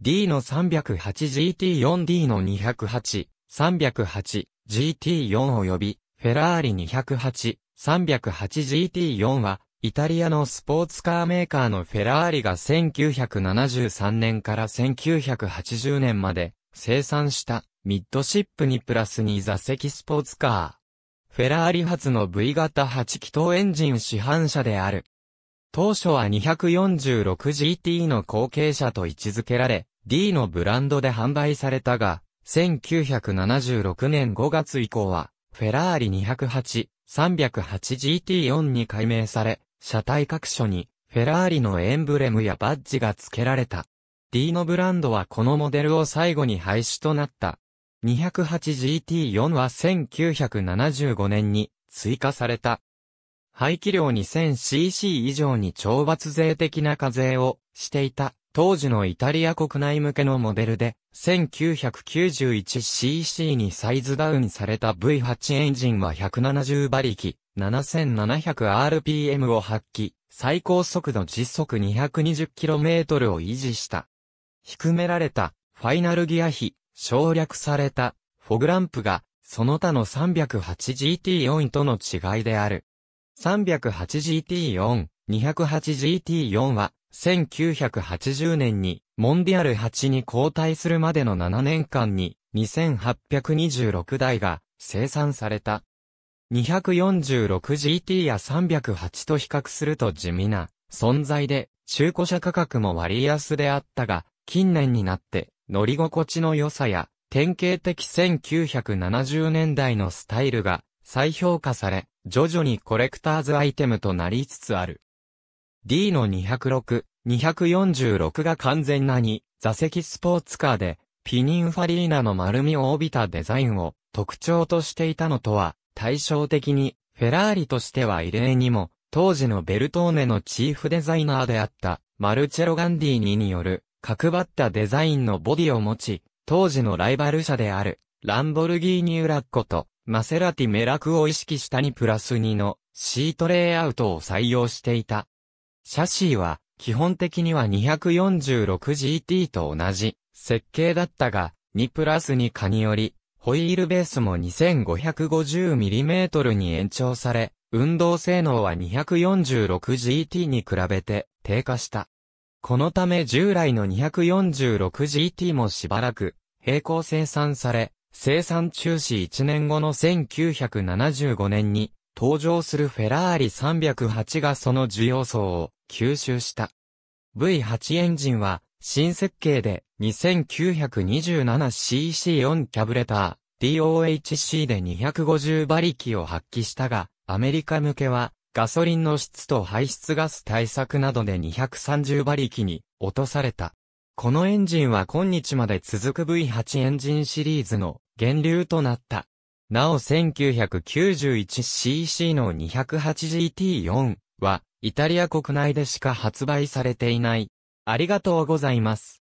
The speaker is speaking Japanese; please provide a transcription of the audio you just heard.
D の 308GT4D の 208-308GT4 及び、フェラーリ 208-308GT4 は、イタリアのスポーツカーメーカーのフェラーリが1973年から1980年まで生産したミッドシップにプラス2座席スポーツカー。フェラーリ発の V 型8気筒エンジン市販車である。当初は 246GT の後継者と位置づけられ、D のブランドで販売されたが、1976年5月以降は、フェラーリ 208-308GT4 に改名され、車体各所に、フェラーリのエンブレムやバッジが付けられた。D のブランドはこのモデルを最後に廃止となった。208GT4 は1975年に追加された。排気量 2000cc 以上に懲罰税的な課税をしていた当時のイタリア国内向けのモデルで、1991cc にサイズダウンされた V8 エンジンは170馬力、7700rpm を発揮、最高速度時速 220km を維持した。低められた、ファイナルギア比、省略された、フォグランプが、その他の 308GT4 との違いである。308GT4、208GT4 は、1980年にモンディアル8に交代するまでの7年間に2826台が生産された。246GT や308と比較すると地味な存在で中古車価格も割安であったが近年になって乗り心地の良さや典型的1970年代のスタイルが再評価され徐々にコレクターズアイテムとなりつつある。D の206、246が完全な2座席スポーツカーで、ピニンファリーナの丸みを帯びたデザインを特徴としていたのとは、対照的に、フェラーリとしては異例にも、当時のベルトーネのチーフデザイナーであった、マルチェロ・ガンディーニによる、角張ったデザインのボディを持ち、当時のライバル車である、ランボルギーニ・ウラッコと、マセラティ・メラクを意識したにプラス2の、シートレイアウトを採用していた。シャシーは、基本的には 246GT と同じ設計だったが、2プラス2化により、ホイールベースも 2550mm に延長され、運動性能は 246GT に比べて低下した。このため従来の 246GT もしばらく並行生産され、生産中止1年後の1975年に登場するフェラーリ308がその需要層を吸収した。V8 エンジンは新設計で 2927cc4 キャブレター DOHC で250馬力を発揮したが、アメリカ向けはガソリンの質と排出ガス対策などで230馬力に落とされた。このエンジンは今日まで続く V8 エンジンシリーズの源流となった。なお 1991cc の 208GT4 は、イタリア国内でしか発売されていない。ありがとうございます。